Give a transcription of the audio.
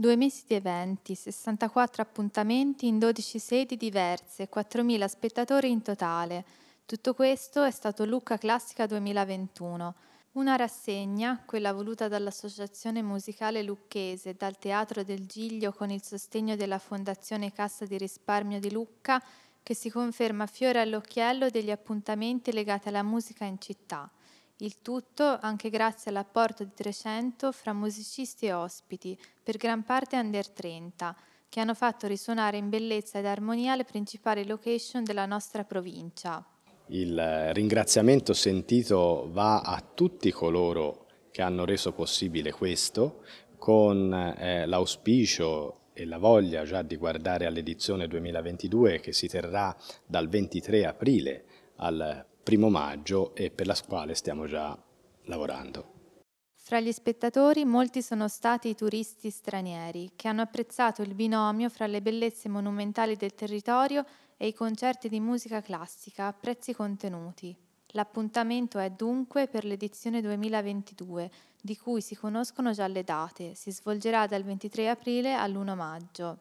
Due mesi di eventi, 64 appuntamenti in 12 sedi diverse, 4.000 spettatori in totale. Tutto questo è stato Lucca Classica 2021. Una rassegna, quella voluta dall'Associazione Musicale Lucchese, dal Teatro del Giglio con il sostegno della Fondazione Cassa di Risparmio di Lucca, che si conferma fiore all'occhiello degli appuntamenti legati alla musica in città. Il tutto anche grazie all'apporto di 300 fra musicisti e ospiti, per gran parte under 30, che hanno fatto risuonare in bellezza ed armonia le principali location della nostra provincia. Il eh, ringraziamento sentito va a tutti coloro che hanno reso possibile questo, con eh, l'auspicio e la voglia già di guardare all'edizione 2022 che si terrà dal 23 aprile al primo maggio e per la quale stiamo già lavorando. Fra gli spettatori molti sono stati i turisti stranieri che hanno apprezzato il binomio fra le bellezze monumentali del territorio e i concerti di musica classica a prezzi contenuti. L'appuntamento è dunque per l'edizione 2022, di cui si conoscono già le date. Si svolgerà dal 23 aprile all'1 maggio.